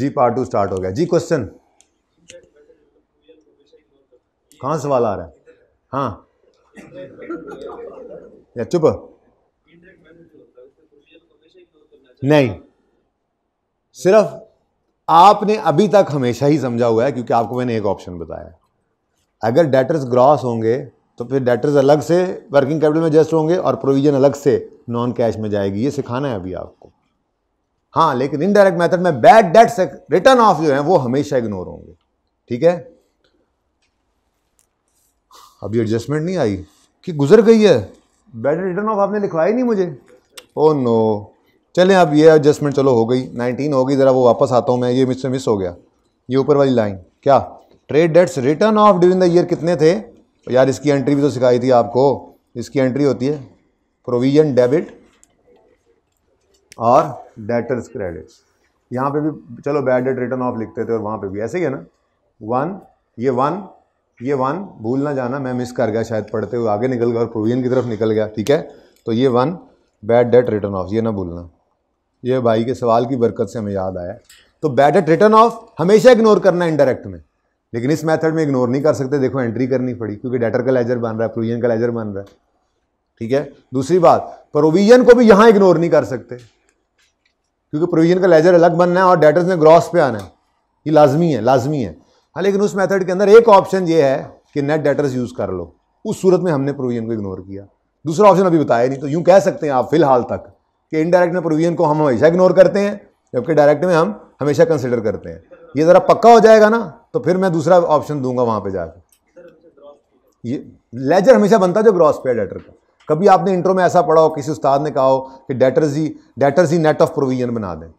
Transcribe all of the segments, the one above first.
जी part two start हो गया जी question कहाँ सवाल आ रहा है हाँ या चुप नहीं सिर्फ आपने अभी तक हमेशा ही समझा हुआ है क्योंकि आपको मैंने एक ऑप्शन बताया अगर डेटर्स ग्रॉस होंगे तो फिर डेटर्स अलग से वर्किंग कैपिटल में जस्ट होंगे और प्रोविजन अलग से नॉन कैश में जाएगी ये सिखाना है अभी आपको हाँ लेकिन इनडायरेक्ट मेथड में बैड डेट्स रिटर्न ऑफ जो है वो हमेशा इग्नोर होंगे ठीक है अभी एडजस्टमेंट नहीं आई कि गुजर गई है बैड रिटर्न ऑफ आपने लिखवाई नहीं मुझे ओ oh नो चलें अब ये एडजस्टमेंट चलो हो गई 19 हो गई ज़रा वो वापस आता हूँ मैं ये मिस मिस हो गया ये ऊपर वाली लाइन क्या trade debts written off during the year कितने थे यार इसकी एंट्री भी तो सिखाई थी आपको इसकी एंट्री होती है प्रोविजन डेबिट और डेटर्स क्रेडिट यहाँ पे भी चलो बैड डेट रिटर्न ऑफ लिखते थे और वहाँ पे भी ऐसे ही है ना वन ये वन ये वन भूल ना जाना मैं मिस कर गया शायद पढ़ते हुए आगे निकल गया और प्रोविजन की तरफ निकल गया ठीक है तो ये one bad debt written off ये ना भूलना ये भाई के सवाल की बरकत से हमें याद आया तो बैड डेट रिटर्न ऑफ हमेशा इग्नोर करना इनडायरेक्ट में लेकिन इस मेथड में इग्नोर नहीं कर सकते देखो एंट्री करनी पड़ी क्योंकि डेटर का लेजर बन रहा है प्रोविजन का लेजर बन रहा है ठीक है दूसरी बात प्रोविजन को भी यहाँ इग्नोर नहीं कर सकते क्योंकि प्रोविजन का लेजर अलग बनना है और डेटर्स ने ग्रॉस पे आना है ये लाजमी है लाजमी है हाँ लेकिन उस मेथड के अंदर एक ऑप्शन ये है कि नेट डेटर्स यूज़ कर लो उस सूरत में हमने प्रोविजन को इग्नोर किया दूसरा ऑप्शन अभी बताया नहीं तो यूँ कह सकते हैं आप फिलहाल तक कि इनडायरेक्ट में प्रोविजन को हम हमेशा इग्नोर करते हैं जबकि डायरेक्ट में हम हमेशा कंसिडर करते हैं ये ज़रा पक्का हो जाएगा ना तो फिर मैं दूसरा ऑप्शन दूंगा वहाँ पर जाकर ये लेजर हमेशा बनता है जो ग्रॉस पे डेटर का कभी आपने इंट्रो में ऐसा पढ़ा हो किसी उस्ताद ने कहा हो कि डेटर्स ही डेटर्स ही नेट ऑफ प्रोविजन बना दें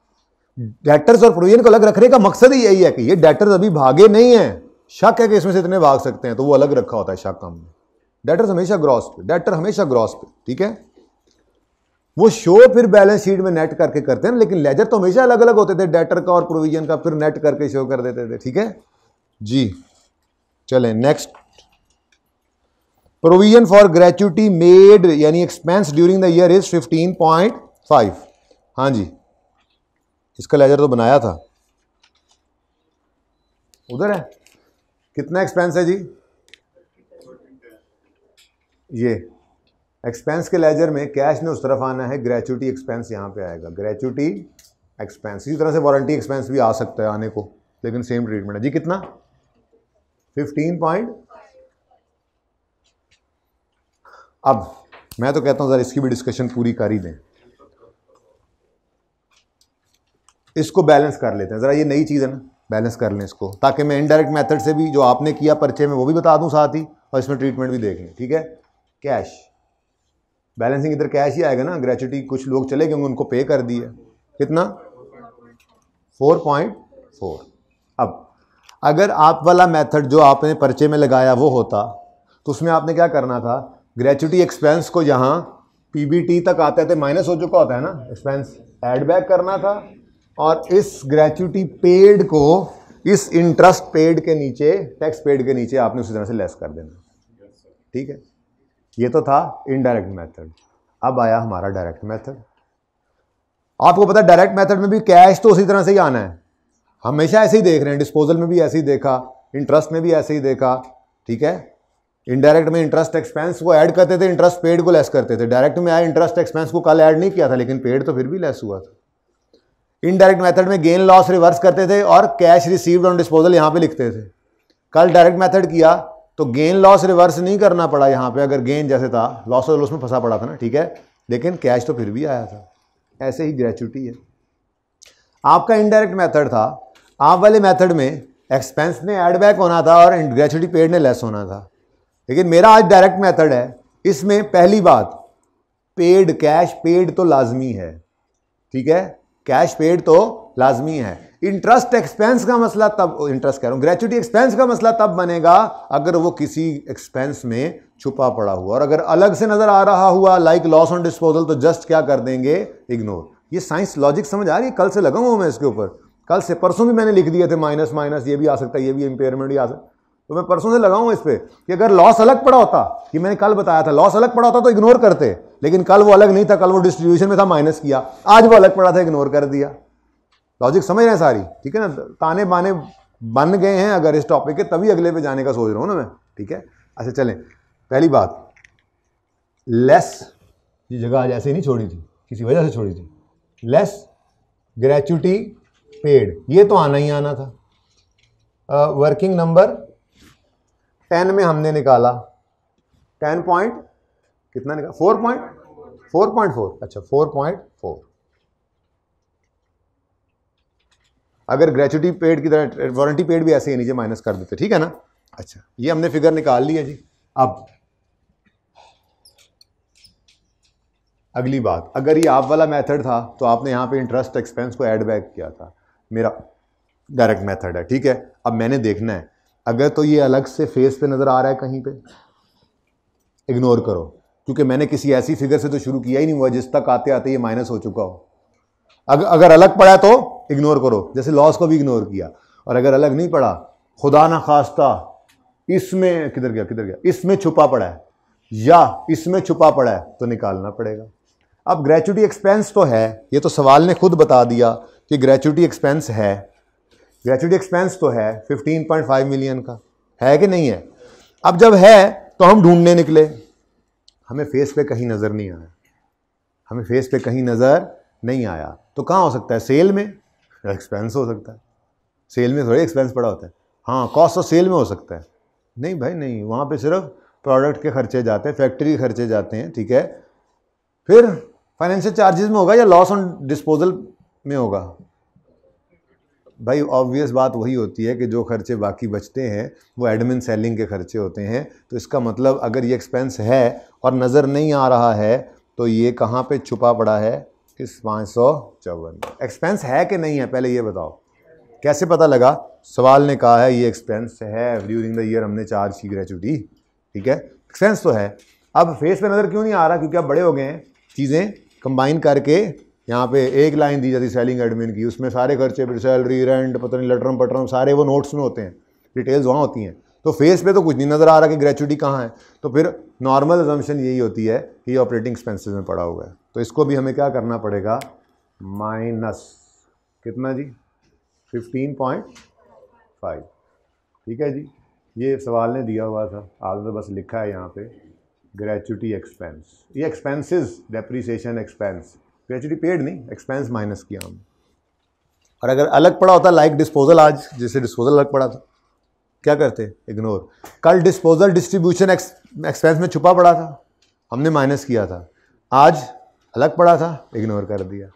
डेटर्स और प्रोविजन को अलग रखने का मकसद ही यही है कि ये डेटर्स अभी भागे नहीं हैं शक है कि इसमें से इतने भाग सकते हैं तो वो अलग रखा होता है शक हमने डेटर्स हमेशा ग्रॉस पे डेटर हमेशा ग्रॉस पे ठीक है वो शो फिर बैलेंस शीट में नेट करके करते हैं लेकिन लेजर तो हमेशा अलग अलग होते थे डेटर का और प्रोविजन का फिर नेट करके शो कर देते थे ठीक है जी चलें next provision for gratuity made यानी expense during the year is 15.5 हाँ जी इसका लेजर तो बनाया था उधर है कितना एक्सपेंस है जी ये एक्सपेंस के लेजर में कैश ने उस तरफ आना है ग्रेचुटी एक्सपेंस यहाँ पे आएगा ग्रेचुटी एक्सपेंस इसी तरह से वारंटी एक्सपेंस भी आ सकता है आने को लेकिन सेम ट्रीटमेंट है जी कितना फिफ्टीन पॉइंट अब मैं तो कहता हूं ज़रा इसकी भी डिस्कशन पूरी कर ही दें इसको बैलेंस कर लेते हैं ज़रा ये नई चीज़ है ना बैलेंस कर लें इसको ताकि मैं इनडायरेक्ट मेथड से भी जो आपने किया पर्चे में वो भी बता दूं साथ ही और इसमें ट्रीटमेंट भी देख लें ठीक है कैश बैलेंसिंग इधर कैश ही आएगा ना ग्रेचुटी कुछ लोग चले गए उनको पे कर दिया कितना फोर पॉइंट फोर अब अगर आप वाला मेथड जो आपने पर्चे में लगाया वो होता तो उसमें आपने क्या करना था ग्रेचुटी एक्सपेंस को जहाँ पीबीटी तक आते थे माइनस हो चुका होता है ना एक्सपेंस एड बैक करना था और इस ग्रेचुटी पेड को इस इंटरेस्ट पेड के नीचे टैक्स पेड के नीचे आपने उसी तरह से लेस कर देना ठीक है ये तो था इनडायरेक्ट मेथड अब आया हमारा डायरेक्ट मेथड आपको पता है डायरेक्ट मेथड में भी कैश तो उसी तरह से ही आना है हमेशा ऐसे ही देख रहे हैं डिस्पोजल में भी ऐसे ही देखा इंटरेस्ट में भी ऐसे ही देखा ठीक है इनडायरेक्ट में इंटरेस्ट एक्सपेंस को ऐड करते थे इंटरेस्ट पेड को लेस करते थे डायरेक्ट में आया इंटरेस्ट एक्सपेंस को कल ऐड नहीं किया था लेकिन पेड तो फिर भी लेस हुआ था इनडायरेक्ट मेथड में गेन लॉस रिवर्स करते थे और कैश रिसीव्ड ऑन डिस्पोजल यहाँ पे लिखते थे कल डायरेक्ट मेथड किया तो गेन लॉस रिवर्स नहीं करना पड़ा यहाँ पर अगर गेन जैसे था लॉस और लॉस में फंसा पड़ा था ना ठीक है लेकिन कैश तो फिर भी आया था ऐसे ही ग्रेचुटी है आपका इनडायरेक्ट मैथड था आप वाले मैथड में एक्सपेंस ने एडबैक होना था और ग्रेचुटी पेड ने लेस होना था लेकिन मेरा आज डायरेक्ट मेथड है इसमें पहली बात पेड कैश पेड तो लाजमी है ठीक है कैश पेड तो लाजमी है इंटरेस्ट एक्सपेंस का मसला तब इंटरेस्ट कह रहा हूँ ग्रेचुटी एक्सपेंस का मसला तब बनेगा अगर वो किसी एक्सपेंस में छुपा पड़ा हुआ और अगर अलग से नज़र आ रहा हुआ लाइक लॉस ऑन डिस्पोजल तो जस्ट क्या कर देंगे इग्नोर ये साइंस लॉजिक समझ आ रही है कल से लगाऊंगा मैं इसके ऊपर कल से परसों भी मैंने लिख दिए थे माइनस माइनस ये भी आ सकता है ये भी इंपेयरमेंट भी आ सकता तो मैं परसों से लगा इस पर कि अगर लॉस अलग पड़ा होता कि मैंने कल बताया था लॉस अलग पड़ा होता तो इग्नोर करते लेकिन कल वो अलग नहीं था कल वो डिस्ट्रीब्यूशन में था माइनस किया आज वो अलग पड़ा था इग्नोर कर दिया लॉजिक समझ रहे हैं सारी ठीक है ना ताने बाने बन गए हैं अगर इस टॉपिक के तभी अगले पे जाने का सोच रहा हूँ ना मैं ठीक है अच्छा चलें पहली बात लेस ये जगह आज ऐसे ही नहीं छोड़ी थी किसी वजह से छोड़ी थी लेस ग्रेचुटी पेड ये तो आना ही आना था वर्किंग नंबर टेन में हमने निकाला टेन पॉइंट कितना निकाला four point four point four अच्छा फोर पॉइंट फोर अगर ग्रेचुटी पेड की तरह वारंटी पेड भी ऐसे ही नीचे माइनस कर देते ठीक है ना अच्छा ये हमने फिगर निकाल लिया जी अब अगली बात अगर ये आप वाला मेथड था तो आपने यहाँ पे इंटरेस्ट एक्सपेंस को ऐड बैक किया था मेरा डायरेक्ट मेथड है ठीक है अब मैंने देखना है अगर तो ये अलग से फेस पे नज़र आ रहा है कहीं पे इग्नोर करो क्योंकि मैंने किसी ऐसी फिगर से तो शुरू किया ही नहीं हुआ जिस तक आते आते ये माइनस हो चुका हो अगर अगर अलग पड़ा तो इग्नोर करो जैसे लॉस को भी इग्नोर किया और अगर अलग नहीं पड़ा खुदा ना खास्ता इसमें किधर गया किधर गया इसमें छुपा पड़ा है या इसमें छुपा पड़ा है तो निकालना पड़ेगा अब ग्रेचुटी एक्सपेंस तो है ये तो सवाल ने खुद बता दिया कि ग्रेचुटी एक्सपेंस है ग्रेचुटी एक्सपेंस तो है 15.5 मिलियन का है कि नहीं है अब जब है तो हम ढूंढने निकले हमें फेस पे कहीं नज़र नहीं आया हमें फेस पे कहीं नज़र नहीं आया तो कहाँ हो सकता है सेल में एक्सपेंस हो सकता है सेल में थोड़ी एक्सपेंस पड़ा होता है हाँ कॉस्ट ऑफ सेल में हो सकता है नहीं भाई नहीं वहाँ पे सिर्फ प्रोडक्ट के खर्चे जाते हैं फैक्ट्री के खर्चे जाते हैं ठीक है फिर फाइनेंशियल चार्जेस में होगा या लॉस ऑन डिस्पोजल में होगा भाई ऑब्वियस बात वही होती है कि जो खर्चे बाकी बचते हैं वो एडमिन सेलिंग के खर्चे होते हैं तो इसका मतलब अगर ये एक्सपेंस है और नज़र नहीं आ रहा है तो ये कहाँ पे छुपा पड़ा है इस पाँच सौ चौवन एक्सपेंस है कि नहीं है पहले ये बताओ कैसे पता लगा सवाल ने कहा है ये एक्सपेंस है ड्यूरिंग द ईयर हमने चार्ज की ग्रेचुटी ठीक है एक्सपेंस तो है अब फेस पे नज़र क्यों नहीं आ रहा क्योंकि आप बड़े हो गए हैं चीज़ें कंबाइन करके यहाँ पे एक लाइन दी जाती सेलिंग एडमिन की उसमें सारे खर्चे फिर सैलरी रेंट पता नहीं लटरम पटरम सारे वो नोट्स में होते हैं डिटेल्स वहाँ होती हैं तो फेस पे तो कुछ नहीं नज़र आ रहा कि ग्रेचुटी कहाँ है तो फिर नॉर्मल एजम्पन यही होती है कि ऑपरेटिंग एक्सपेंसिस में पड़ा हुआ है तो इसको भी हमें क्या करना पड़ेगा माइनस कितना जी फिफ्टीन पॉइंट फाइव ठीक है जी ये सवाल ने दिया हुआ था आज तो बस लिखा है यहाँ पे ग्रेचुटी एक्सपेंस ये expenses depreciation expense gratuity paid नहीं एक्सपेंस माइनस किया हमने और अगर अलग पड़ा होता लाइक डिस्पोजल आज जैसे डिस्पोजल अलग पड़ा था क्या करते इग्नोर कल डिस्पोजल डिस्ट्रीब्यूशन एक्सपेंस में छुपा पड़ा था हमने माइनस किया था आज अलग पड़ा था इग्नोर कर दिया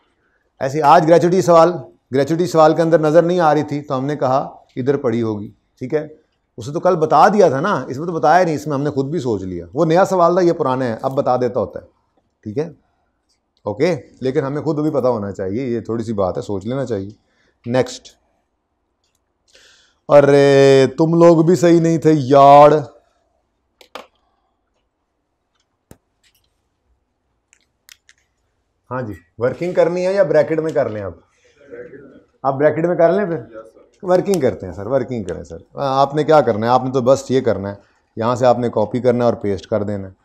ऐसे आज ग्रेचुटी सवाल ग्रेचुटी सवाल के अंदर नज़र नहीं आ रही थी तो हमने कहा इधर पड़ी होगी ठीक है उसे तो कल बता दिया था ना इसमें तो बताया नहीं इसमें हमने खुद भी सोच लिया वो नया सवाल था ये पुराना है अब बता देता होता है ठीक है ओके लेकिन हमें खुद भी पता होना चाहिए ये थोड़ी सी बात है सोच लेना चाहिए नेक्स्ट अरे तुम लोग भी सही नहीं थे यार हाँ जी वर्किंग करनी है या ब्रैकेट में कर लें आप आप ब्रैकेट में कर लें फिर वर्किंग करते हैं सर वर्किंग करें सर हाँ, आपने क्या करना है आपने तो बस ये करना है यहाँ से आपने कॉपी करना है और पेस्ट कर देना है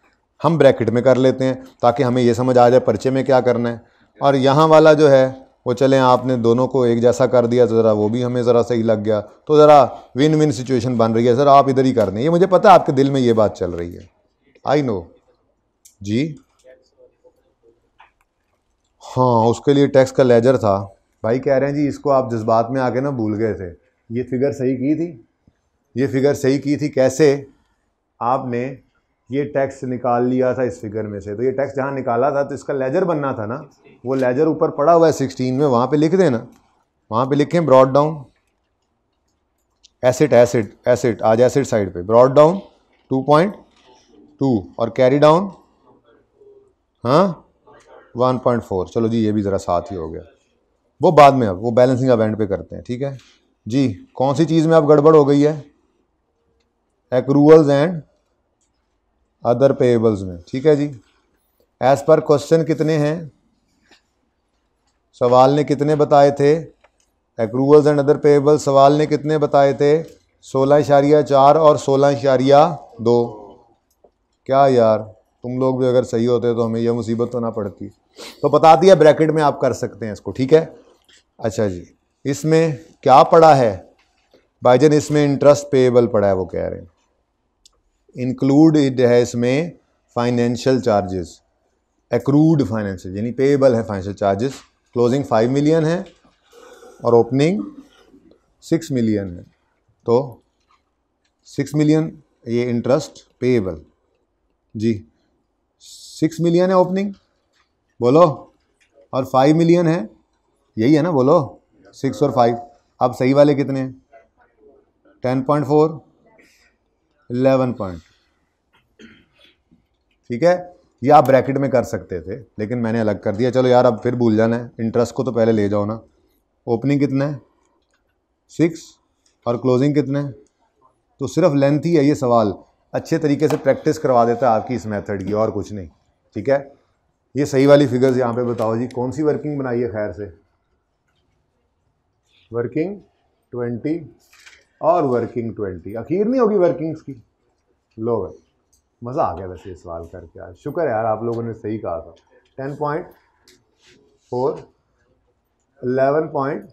हम ब्रैकेट में कर लेते हैं ताकि हमें यह समझ आ जाए पर्चे में क्या करना है और यहाँ वाला जो है वो चले आपने दोनों को एक जैसा कर दिया तो ज़रा वो भी हमें ज़रा सही लग गया तो ज़रा विन विन सिचुएशन बन रही है सर आप इधर ही कर दें ये मुझे पता है आपके दिल में ये बात चल रही है आई नो जी हाँ उसके लिए टैक्स का लेजर था भाई कह रहे हैं जी इसको आप जज्बात में आके ना भूल गए थे ये फिगर सही की थी ये फिगर सही की थी कैसे आपने ये टैक्स निकाल लिया था इस फिगर में से तो ये टैक्स जहाँ निकाला था तो इसका लेजर बनना था ना वो लेजर ऊपर पड़ा हुआ है सिक्सटीन में वहाँ पे लिख देना वहाँ पे लिखें brought down asset asset asset आज एसिड साइड पे brought down two point two और कैरी डाउन हाँ वन पॉइंट फोर चलो जी ये भी ज़रा साथ ही हो गया वो बाद में अब वो बैलेंसिंग अवेंट पर पे करते हैं ठीक है जी कौन सी चीज़ में अब गड़बड़ हो गई है एक्रूअल्स एंड अदर पेएबल्स में ठीक है जी एज़ पर क्वेश्चन कितने हैं सवाल ने कितने बताए थे एक्रूवल्स एंड अदर पेएबल सवाल ने कितने बताए थे सोलह इशारिया चार और सोलह इशारिया दो क्या यार तुम लोग भी अगर सही होते तो हमें यह मुसीबत तो ना पड़ती तो बता दिया ब्रैकेट में आप कर सकते हैं इसको ठीक है अच्छा जी इसमें क्या पड़ा है भाईजन इसमें इंटरेस्ट पेएबल पड़ा है वो कह रहे हैं इंक्लूडेड है इसमें फाइनेंशियल चार्जेस एक्रूड फाइनेंशियल यानी पेएबल है financial charges closing five million है और ओपनिंग सिक्स मिलियन है तो सिक्स मिलियन ये इंटरेस्ट पेएबल जी सिक्स मिलियन है ओपनिंग बोलो और फाइव मिलियन है यही है ना बोलो सिक्स और फाइव अब सही वाले कितने हैं ten point four eleven point ठीक है ये आप ब्रैकेट में कर सकते थे लेकिन मैंने अलग कर दिया चलो यार अब फिर भूल जाना है इंटरेस्ट को तो पहले ले जाओ ना ओपनिंग कितना है सिक्स और क्लोजिंग कितना है तो सिर्फ लेंथ ही है ये सवाल अच्छे तरीके से प्रैक्टिस करवा देता है आपकी इस मेथड की और कुछ नहीं ठीक है ये सही वाली फिगर्स यहाँ पे बताओ जी कौन सी वर्किंग बनाई है खैर से वर्किंग ट्वेंटी और वर्किंग ट्वेंटी अखीर नहीं होगी वर्किंग्स की लो भाई मज़ा आ गया वैसे ये सवाल करके आज शुक्र है यार आप लोगों ने सही कहा था ten point four eleven point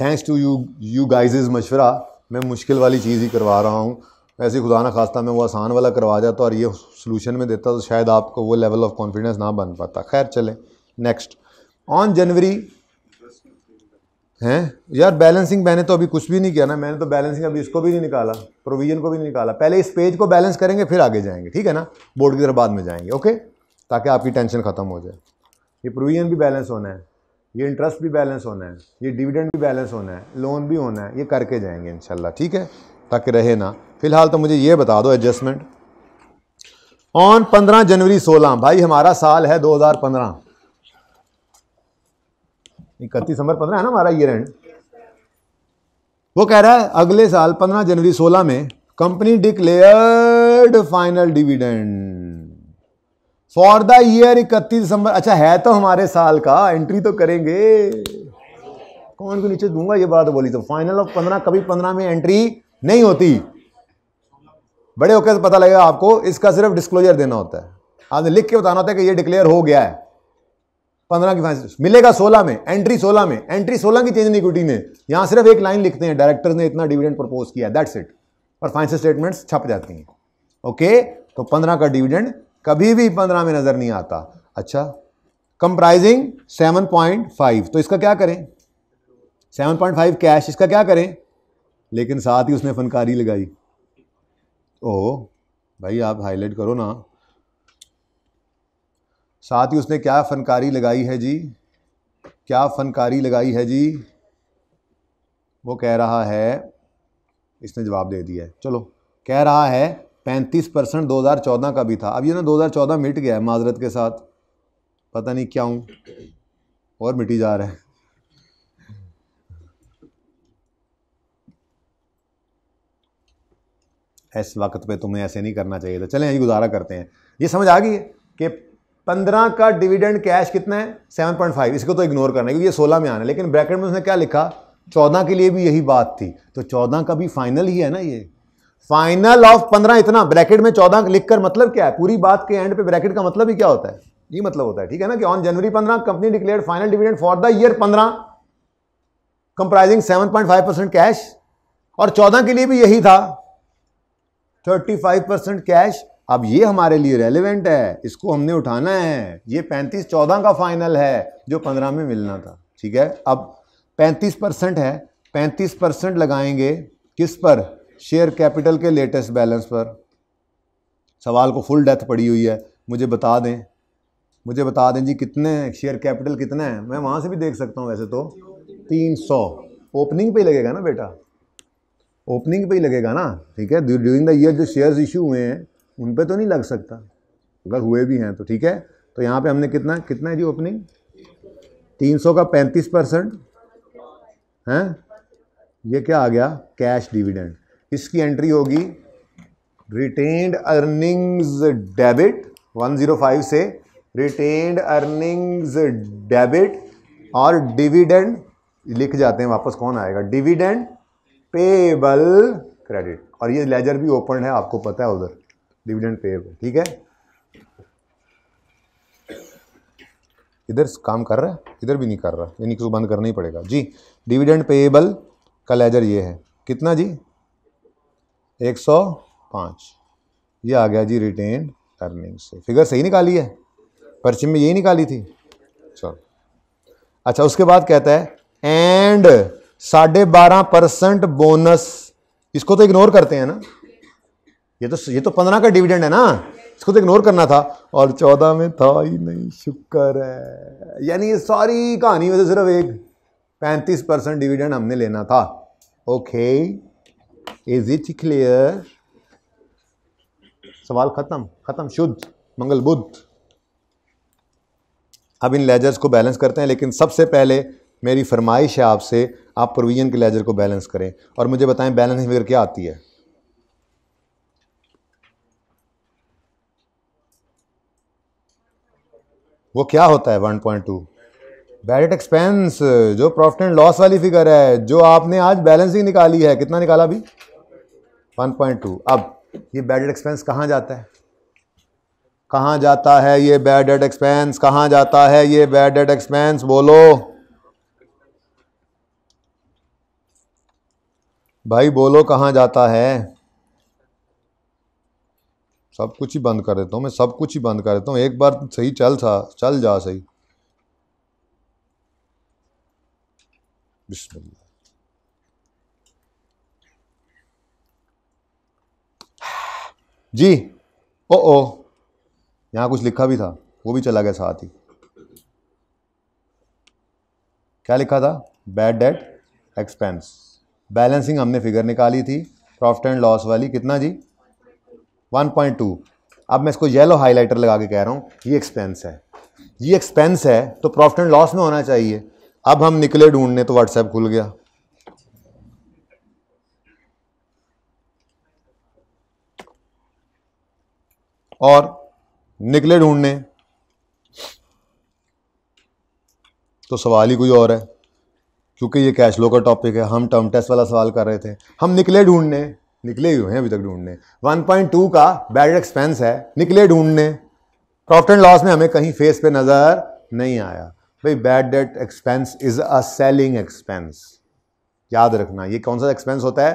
thanks to you you is मशवरा मैं मुश्किल वाली चीज़ ही करवा रहा हूँ वैसे खुदा ना खास्ता मैं वो आसान वाला करवा जाता और ये सोलूशन में देता तो शायद आपको वो लेवल ऑफ कॉन्फिडेंस ना बन पाता खैर चलें नेक्स्ट ऑन जनवरी हैं यार बैलेंसिंग मैंने तो अभी कुछ भी नहीं किया ना मैंने तो बैलेंसिंग अभी इसको भी नहीं निकाला प्रोविजन को भी नहीं निकाला पहले इस पेज को बैलेंस करेंगे फिर आगे जाएंगे ठीक है ना बोर्ड की तरफ बाद में जाएंगे ओके ताकि आपकी टेंशन ख़त्म हो जाए ये प्रोविजन भी बैलेंस होना है ये इंटरेस्ट भी बैलेंस होना है ये डिविडेंड भी बैलेंस होना है लोन भी होना है ये करके जाएंगे इंशाल्लाह ठीक है ताकि रहे ना फिलहाल तो मुझे ये बता दो एडजस्टमेंट ऑन पंद्रह जनवरी सोलह भाई हमारा साल है दो हज़ार पंद्रह इकतीस दिसंबर पंद्रह है ना हमारा ईयर एंड वो कह रहा है अगले साल पंद्रह जनवरी सोलह में company declared final dividend for the year इकतीस दिसंबर अच्छा है तो हमारे साल का एंट्री तो करेंगे कौन को नीचे दूंगा ये बात बोली तो फाइनल ऑफ पंद्रह कभी पंद्रह में एंट्री नहीं होती बड़े होकर पता लगेगा आपको इसका सिर्फ डिस्क्लोजर देना होता है आपने लिख के बताना होता है कि ये डिक्लेयर हो गया है पंद्रह की फाइनेंस मिलेगा सोलह में एंट्री सोलह में एंट्री सोलह की चेंज नहीं इक्विटी में यहाँ सिर्फ एक लाइन लिखते हैं डायरेक्टर्स ने इतना डिविडेंड प्रपोज किया दैट्स इट और फाइनेंस स्टेटमेंट्स छप जाती हैं ओके तो पंद्रह का डिविडेंड कभी भी पंद्रह में नजर नहीं आता अच्छा कंप्राइजिंग सेवन पॉइंट फाइव तो इसका क्या करें सेवन पॉइंट फाइव कैश इसका क्या करें लेकिन साथ ही उसने फनकारी लगाई ओ भाई आप हाईलाइट करो ना साथ ही उसने क्या फनकारी लगाई है जी क्या फनकारी लगाई है जी वो कह रहा है इसने जवाब दे दिया चलो कह रहा है पैंतीस परसेंट दो हज़ार चौदह का भी था अब ये ना दो हज़ार चौदह मिट गया है माजरत के साथ पता नहीं क्या हूँ और मिटी जा रहा है इस वक्त पे तुम्हें ऐसे नहीं करना चाहिए था चलें यही गुजारा करते हैं ये समझ आ गई है कि पंद्रह का डिविडेंड कैश कितना है सेवन पॉइंट फाइव इसको तो इग्नोर करना है क्योंकि ये सोलह में आना है लेकिन ब्रैकेट में उसने क्या लिखा चौदह के लिए भी यही बात थी तो चौदह का भी फाइनल ही है ना ये फाइनल ऑफ पंद्रह इतना ब्रैकेट में चौदह लिखकर मतलब क्या है पूरी बात के एंड पे ब्रैकेट का मतलब ही क्या होता है ये मतलब होता है ठीक है ना कि ऑन जनवरी पंद्रह company declare final dividend for the year पंद्रह comprising seven point five percent cash और चौदह के लिए भी यही था थर्टी फाइव परसेंट कैश अब ये हमारे लिए रेलिवेंट है इसको हमने उठाना है ये पैंतीस चौदह का फाइनल है जो पंद्रह में मिलना था ठीक है अब पैंतीस परसेंट है पैंतीस परसेंट लगाएंगे किस पर शेयर कैपिटल के लेटेस्ट बैलेंस पर सवाल को फुल डेथ पड़ी हुई है मुझे बता दें मुझे बता दें जी कितने शेयर कैपिटल कितना है मैं वहाँ से भी देख सकता हूँ वैसे तो तीन सौ ओपनिंग पे ही लगेगा ना बेटा ओपनिंग पे ही लगेगा ना ठीक है ड्यूरिंग द ईयर जो शेयर्स इशू हुए हैं उन पर तो नहीं लग सकता अगर हुए भी हैं तो ठीक है तो यहाँ पे हमने कितना कितना है जी ओपनिंग तीन सौ का पैंतीस परसेंट हैं ये क्या आ गया कैश डिविडेंड इसकी एंट्री होगी रिटेन्ड अर्निंग्स डेबिट 105 से रिटेन्ड अर्निंग्स डेबिट और डिविडेंड लिख जाते हैं वापस कौन आएगा डिविडेंड पेबल क्रेडिट और ये लेजर भी ओपन है आपको पता है उधर डिविडेंड पेएबल ठीक है इधर काम कर रहा है इधर भी नहीं कर रहा यानी कि बंद करना ही पड़ेगा जी डिविडेंड पेएबल का लेजर ये है कितना जी 105 ये आ गया जी रिटेन अर्निंग से फिगर सही निकाली है पर्चिम में यही निकाली थी चलो अच्छा उसके बाद कहता है एंड साढ़े बारह परसेंट बोनस इसको तो इग्नोर करते हैं ना ये तो ये तो पंद्रह का डिविडेंड है ना इसको तो इग्नोर करना था और चौदह में था ही नहीं शुक्र है यानी ये सारी कहानी में सिर्फ एक पैंतीस परसेंट डिविडेंड हमने लेना था ओके इज इट क्लियर सवाल खत्म खत्म शुद्ध मंगल बुद्ध अब इन लेजर्स को बैलेंस करते हैं लेकिन सबसे पहले मेरी फरमाइश है आपसे आप प्रोविजन के लेजर को बैलेंस करें और मुझे बताएं बैलेंस फिगर क्या आती है वो क्या होता है one point two bad debt expense जो प्रॉफिट एंड लॉस वाली फिगर है जो आपने आज बैलेंसिंग निकाली है कितना निकाला अभी वन पॉइंट टू अब ये बैडेट एक्सपेंस कहाँ जाता है कहाँ जाता है ये बैडेट एक्सपेंस कहाँ जाता है ये बैडेट एक्सपेंस बोलो भाई बोलो कहाँ जाता है सब कुछ ही बंद कर देता हूँ मैं सब कुछ ही बंद कर देता हूँ एक बार तो सही चल सा चल जा सही जी ओ ओ यहाँ कुछ लिखा भी था वो भी चला गया साथ ही क्या लिखा था बैड डेट एक्सपेंस बैलेंसिंग हमने फिगर निकाली थी प्रॉफिट एंड लॉस वाली कितना जी 1.2 अब मैं इसको येलो हाईलाइटर लगा के कह रहा हूँ ये एक्सपेंस है ये एक्सपेंस है तो प्रॉफिट एंड लॉस में होना चाहिए अब हम निकले ढूंढने तो व्हाट्सएप खुल गया और निकले ढूंढने तो सवाल ही कोई और है क्योंकि ये कैश फ्लो का टॉपिक है हम टर्म टेस्ट वाला सवाल कर रहे थे हम निकले ढूंढने निकले हुए हैं अभी तक ढूंढने 1.2 का बैड एक्सपेंस है निकले ढूंढने प्रॉफिट एंड लॉस में हमें कहीं फेस पे नज़र नहीं आया भाई bad debt expense is a selling expense याद रखना ये कौन सा एक्सपेंस होता है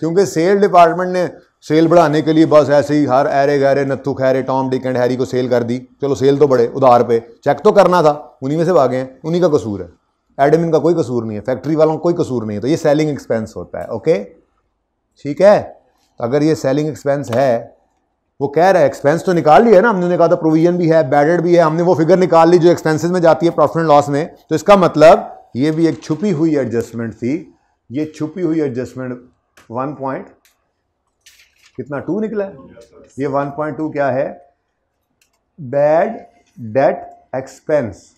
क्योंकि सेल डिपार्टमेंट ने सेल बढ़ाने के लिए बस ऐसे ही हर ऐरे गहरे नत्थु खैरे टॉम डिक एंड हैरी को सेल कर दी चलो सेल तो बढ़े उधार पे चेक तो करना था उन्हीं में से भागे हैं उन्हीं का कसूर है एडमिन का कोई कसूर नहीं है फैक्ट्री वालों का कोई कसूर नहीं है तो ये सेलिंग एक्सपेंस होता है ओके ठीक है तो अगर ये सेलिंग एक्सपेंस है वो कह रहा है एक्सपेंस तो निकाल लिया ना हमने कहा था प्रोविजन भी है बैडेड भी है हमने वो फिगर निकाल ली जो एक्सपेंसेस में जाती है प्रॉफिट एंड लॉस में तो इसका मतलब ये भी एक छुपी हुई एडजस्टमेंट थी ये छुपी हुई एडजस्टमेंट वन पॉइंट कितना टू निकला है ये वन पॉइंट टू क्या है बैड डेट एक्सपेंस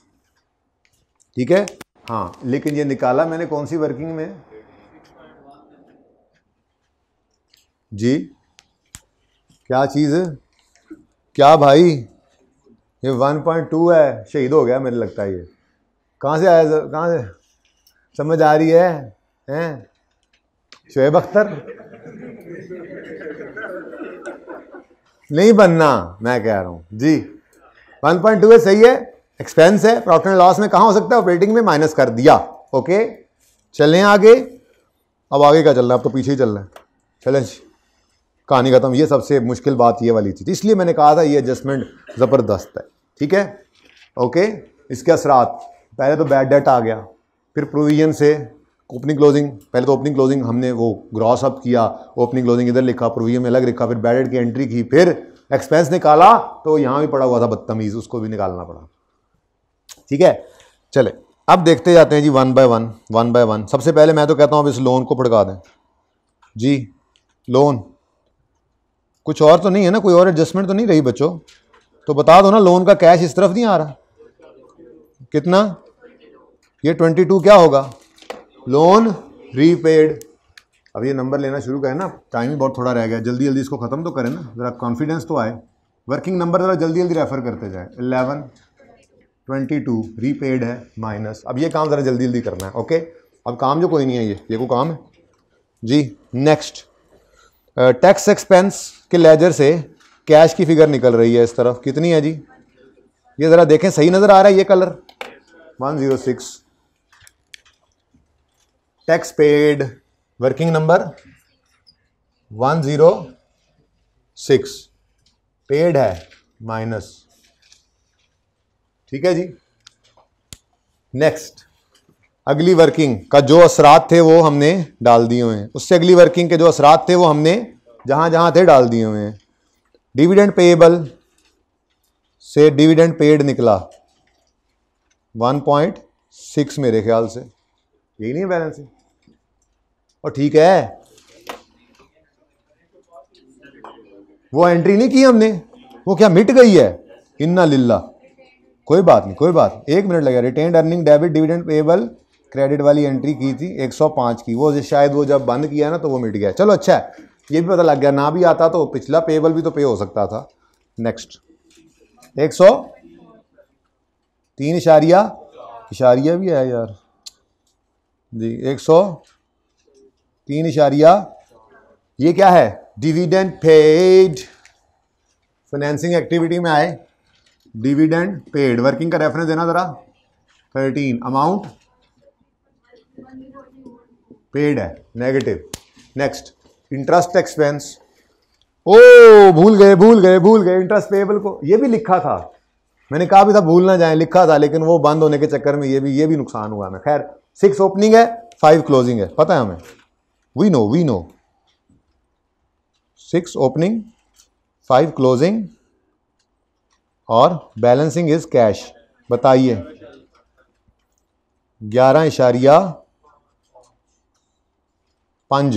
ठीक है हाँ लेकिन ये निकाला मैंने कौन सी वर्किंग में जी क्या चीज़ क्या भाई ये वन पॉइंट टू है शहीद हो गया मेरे लगता है ये कहाँ से आया कहाँ से समझ आ रही है हैं शुएब अख्तर नहीं बनना मैं कह रहा हूँ जी वन पॉइंट टू है सही है एक्सपेंस है प्रॉफिट एंड लॉस में कहाँ हो सकता है ऑपरेटिंग में माइनस कर दिया ओके चलें आगे अब आगे क्या रहा है अब तो पीछे ही चल रहा है चलें कहानी खत्म ये सबसे मुश्किल बात ये वाली थी इसलिए मैंने कहा था ये एडजस्टमेंट ज़बरदस्त है ठीक है ओके इसके असरात पहले तो बैड डेट आ गया फिर प्रोविजन से ओपनिंग क्लोजिंग पहले तो ओपनिंग क्लोजिंग हमने वो ग्रॉस अप किया ओपनिंग क्लोजिंग इधर लिखा प्रोविजन में अलग लिखा फिर बैड की एंट्री की फिर एक्सपेंस निकाला तो यहाँ भी पड़ा हुआ था बदतमीज उसको भी निकालना पड़ा ठीक है चले अब देखते जाते हैं जी one by one one by one सबसे पहले मैं तो कहता हूँ अब इस लोन को भड़का दें जी लोन कुछ और तो नहीं है ना कोई और एडजस्टमेंट तो नहीं रही बच्चों तो बता दो ना लोन का कैश इस तरफ नहीं आ रहा कितना ये ट्वेंटी टू क्या होगा लोन रीपेड अब ये नंबर लेना शुरू करें ना टाइम ही बहुत थोड़ा रह गया जल्दी जल्दी इसको ख़त्म तो करें ना ज़रा कॉन्फिडेंस तो आए वर्किंग नंबर ज़रा जल्दी जल्दी रेफ़र करते जाए इलेवन ट्वेंटी टू रीपेड है माइनस अब ये काम ज़रा जल्दी जल्दी करना है ओके अब काम जो कोई नहीं है ये ये को काम है जी नेक्स्ट टैक्स एक्सपेंस के लेजर से कैश की फिगर निकल रही है इस तरफ कितनी है जी ये ज़रा देखें सही नज़र आ रहा है ये colour one zero six tax paid working number one zero six paid है माइनस ठीक है जी नेक्स्ट अगली वर्किंग का जो असरात थे वो हमने डाल दिए हुए हैं उससे अगली वर्किंग के जो असरात थे वो हमने जहाँ जहाँ थे डाल दिए हुए हैं डिविडेंड पेएबल से डिविडेंड पेड निकला 1.6 मेरे ख्याल से यही नहीं है और ठीक है वो एंट्री नहीं की हमने वो क्या मिट गई है इन्ना लिल्ला कोई बात नहीं कोई बात नहीं एक मिनट लगेगा retain earning debit dividend payable credit वाली एंट्री की थी 105 की वो शायद वो जब बंद किया ना तो वो मिट गया चलो अच्छा है ये भी पता लग गया ना भी आता तो पिछला पेबल भी तो पे हो सकता था नेक्स्ट एक सौ तीन इशारिया इशारिया भी है यार जी एक सौ तीन इशारिया ये क्या है डिविडेंड पेड फाइनेंसिंग एक्टिविटी में आए डिविडेंड पेड वर्किंग का रेफरेंस देना ज़रा थर्टीन अमाउंट पेड है नेगेटिव नेक्स्ट इंटरेस्ट एक्सपेंस ओ भूल गए भूल गए भूल गए इंटरेस्ट पेबल को ये भी लिखा था मैंने कहा भी था भूल ना जाए लिखा था लेकिन वो बंद होने के चक्कर में ये भी ये भी नुकसान हुआ हमें खैर सिक्स ओपनिंग है फाइव क्लोजिंग है पता है हमें we know we know six opening five closing और बैलेंसिंग इज कैश बताइए ग्यारह इशारिया पंज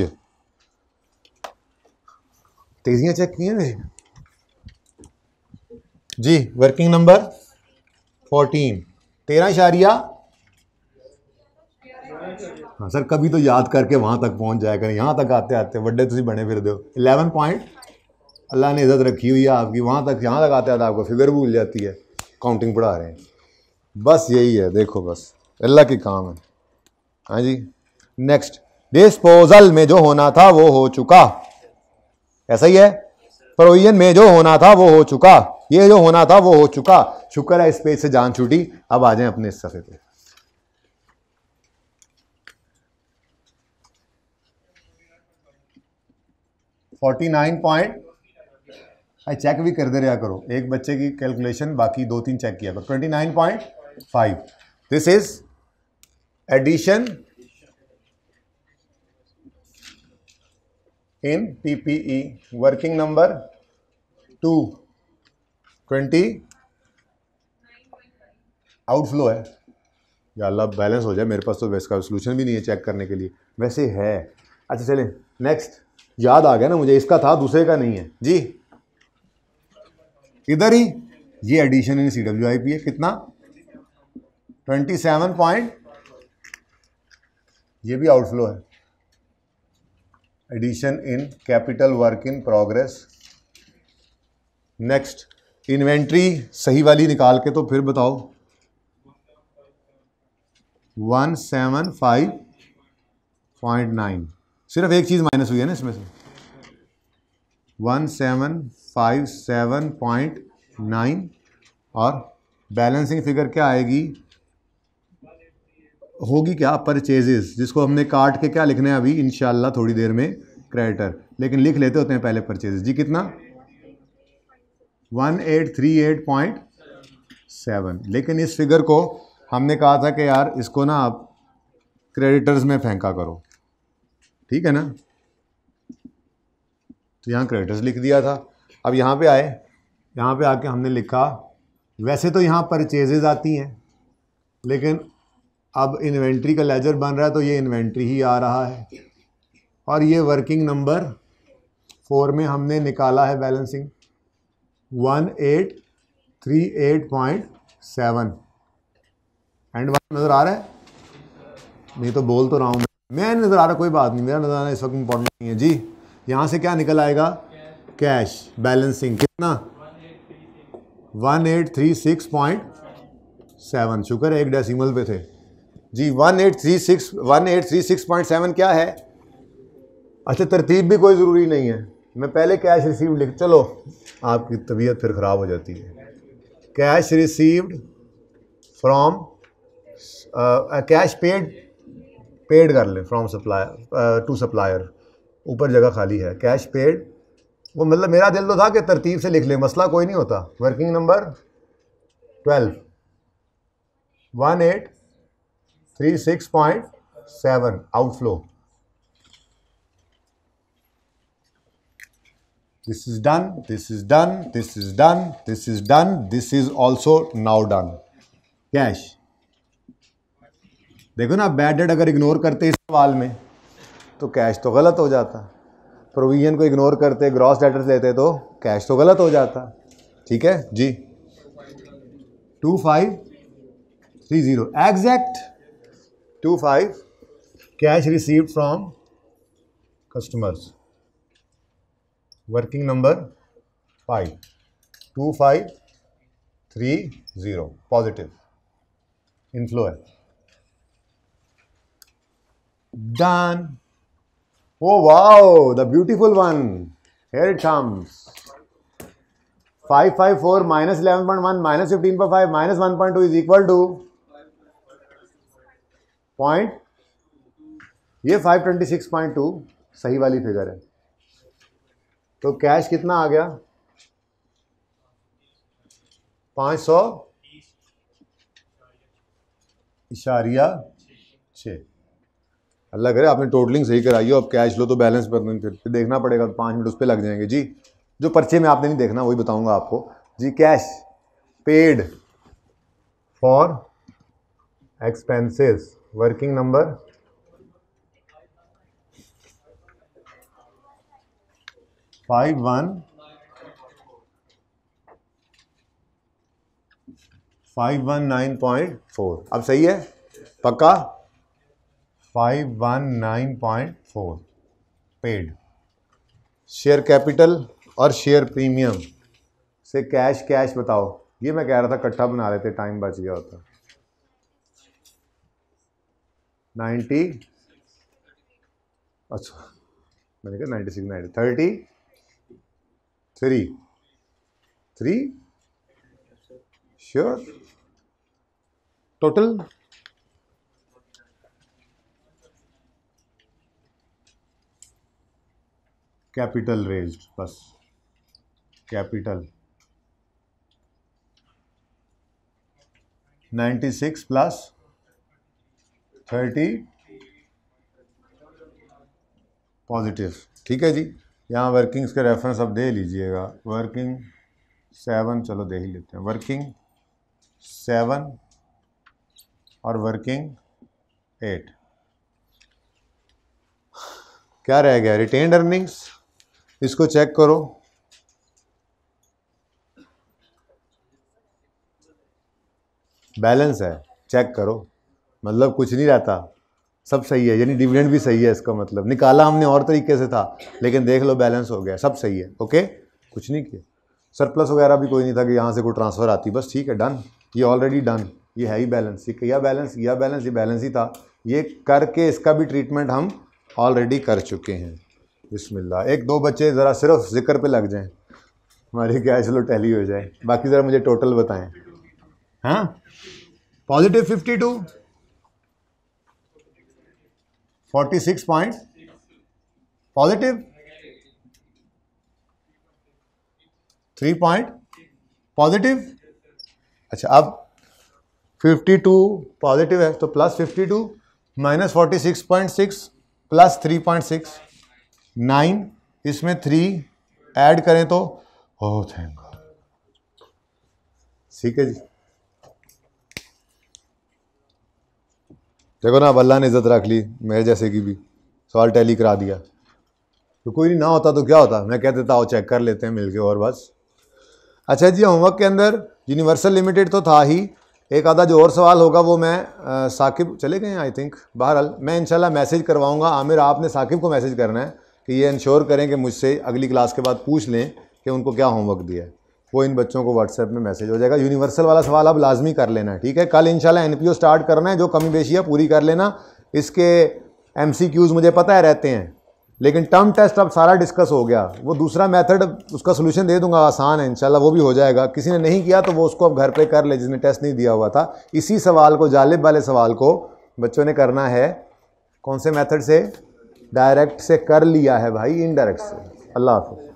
तेजियां चेक किए ने जी वर्किंग नंबर फोर्टीन तेरह इशारिया हाँ सर कभी तो याद करके वहाँ तक पहुँच जाया करें यहाँ तक आते आते वे तो बने फिर दो इलेवन पॉइंट अल्लाह ने इज़्ज़त रखी हुई है आपकी वहाँ तक यहाँ तक आते आते आपको फिगर भूल जाती है काउंटिंग पढ़ा रहे हैं बस यही है देखो बस अल्लाह के काम है हाँ जी नेक्स्ट डिस्पोजल में जो होना था वो हो चुका ऐसा ही है प्रोविजन में जो होना था वो हो चुका ये जो होना था वो हो चुका शुक्र है इस पेज से जान छूटी अब आ जाए अपने इस सफे पे फोर्टी नाइन पॉइंट चेक भी कर दे रहा करो एक बच्चे की कैलकुलेशन बाकी दो तीन चेक किया करो twenty nine point five this is addition in PPE. Working number 2, twenty outflow है या अल्लाह बैलेंस हो जाए मेरे पास तो वैसे का सोल्यूशन भी नहीं है चेक करने के लिए वैसे है अच्छा चले नेक्स्ट याद आ गया ना मुझे इसका था दूसरे का नहीं है जी इधर ही ये addition in C W I P है कितना ट्वेंटी सेवन पॉइंट ये भी आउटफ्लो है addition in capital work in progress next inventory सही वाली निकाल के तो फिर बताओ one seven five point nine सिर्फ एक चीज़ माइनस हुई है ना इसमें से one seven five seven point nine और बैलेंसिंग फिगर क्या आएगी होगी क्या परचेजेस जिसको हमने काट के क्या लिखना है अभी इन थोड़ी देर में क्रेडिटर लेकिन लिख लेते होते हैं पहले परचेजेस जी कितना one eight three eight point seven लेकिन इस फिगर को हमने कहा था कि यार इसको ना आप क्रेडिटर्स में फेंका करो ठीक है ना तो यहाँ क्रेडिटर्स लिख दिया था अब यहाँ पे आए यहाँ पे आके हमने लिखा वैसे तो यहाँ परचेजेज आती हैं लेकिन अब इन्वेंट्री का लेजर बन रहा है तो ये इन्वेंट्री ही आ रहा है और ये वर्किंग नंबर फोर में हमने निकाला है balancing one eight three eight point seven and one नज़र आ रहा है नहीं तो बोल तो रहा हूँ मैं नज़र आ रहा कोई बात नहीं मेरा नज़र है इस वक्त इम्पोर्टेंट नहीं है जी यहाँ से क्या निकल आएगा कैश बैलेंसिंग कितना one eight three six point seven शुक्र है एक डेसिमल पे थे जी one eight three six one eight three six point seven क्या है अच्छा तरतीब भी कोई ज़रूरी नहीं है मैं पहले कैश रिसीव लिख चलो आपकी तबीयत फिर ख़राब हो जाती है cash received from cash paid paid कर लें फ्रॉम सप्लायर टू सप्लायर ऊपर जगह खाली है कैश पेड वो मतलब मेरा दिल तो था कि तरतीब से लिख लें मसला कोई नहीं होता working number twelve one eight three six point seven outflow this is done this is done this is done this is done this is also now done cash देखो ना बैड डेट अगर इग्नोर करते इस सवाल में तो cash तो गलत हो जाता प्रोविजन को इग्नोर करते ग्रॉस लेटर्स लेते तो कैश तो गलत हो जाता ठीक है जी two five three zero exact two five cash receive from customers working number five two five three zero positive inflow है done oh wow the beautiful one here it comes five five four minus eleven point one minus fifteen point five minus one point two is equal to point ये 526.2 सही वाली figure है तो cash कितना आ गया पाँच सौ इशारिया छः अल्लाह करे आपने टोटलिंग सही कराई हो अब कैश लो तो बैलेंस पर फिर देखना पड़ेगा पाँच मिनट उस पर लग जाएंगे जी जो पर्चे में आपने नहीं देखना वही बताऊंगा आपको जी cash paid for expenses working number five one five one nine point four अब सही है पक्का five one nine point four paid share capital और शेयर प्रीमियम से कैश कैश बताओ ये मैं कह रहा था कट्ठा बना लेते टाइम बच गया होता नाइन्टी अच्छा मैंने कहा ninety six ninety thirty three three sure total capital raise बस capital six plus thirty positive ठीक है जी यहाँ वर्किंग्स के रेफरेंस आप दे लीजिएगा वर्किंग सेवन चलो दे ही लेते हैं वर्किंग सेवन और वर्किंग एट क्या रह गया रिटेन्ड अर्निंग्स इसको चेक करो बैलेंस है चेक करो मतलब कुछ नहीं रहता सब सही है यानी डिविडेंड भी सही है इसका मतलब निकाला हमने और तरीके से था लेकिन देख लो बैलेंस हो गया सब सही है ओके कुछ नहीं किया सरप्लस वगैरह भी कोई नहीं था कि यहाँ से कोई ट्रांसफ़र आती बस ठीक है डन ये ऑलरेडी डन ये है ही बैलेंस ये क्या बैलेंस यह बैलेंस ये बैलेंस ही था ये करके इसका भी ट्रीटमेंट हम ऑलरेडी कर चुके हैं बिस्मिल्लाह एक दो बच्चे ज़रा सिर्फ जिक्र पे लग जाएं हमारी क्या चलो टैली हो जाए बाकी ज़रा मुझे टोटल बताएं हाँ positive fifty two forty six point positive three point positive अच्छा अब फिफ्टी टू पॉजिटिव है तो plus fifty two minus forty six point six plus three point six nine इसमें थ्री ऐड करें तो ओह oh, थैंक ठीक है जी देखो ना अब अल्लाह ने इज़्ज़त रख ली मेरे जैसे की भी सवाल टैली करा दिया तो कोई ना होता तो क्या होता मैं कह देता आओ चेक कर लेते हैं मिलके और बस अच्छा जी होमवर्क के अंदर यूनिवर्सल लिमिटेड तो था ही एक आधा जो और सवाल होगा वो मैं साकिब चले गए आई थिंक बहरहाल मैं इनशाला मैसेज करवाऊँगा आमिर आपने साकिब को मैसेज करना है कि ये इंश्योर करें कि मुझसे अगली क्लास के बाद पूछ लें कि उनको क्या होमवर्क दिया है वो इन बच्चों को व्हाट्सएप में मैसेज हो जाएगा यूनिवर्सल वाला सवाल अब लाजमी कर लेना ठीक है कल इंशाल्लाह एनपीओ स्टार्ट करना है जो कमी बेशी है पूरी कर लेना इसके एमसीक्यूज मुझे पता है रहते हैं लेकिन टर्म टेस्ट अब सारा डिस्कस हो गया वो दूसरा मेथड उसका सोल्यूशन दे दूंगा आसान है इंशाल्लाह वो भी हो जाएगा किसी ने नहीं किया तो वो उसको अब घर पे कर ले जिसने टेस्ट नहीं दिया हुआ था इसी सवाल को जालिब वाले सवाल को बच्चों ने करना है कौन से मेथड से डायरेक्ट से कर लिया है भाई इनडायरेक्ट से अल्लाह हाफिज़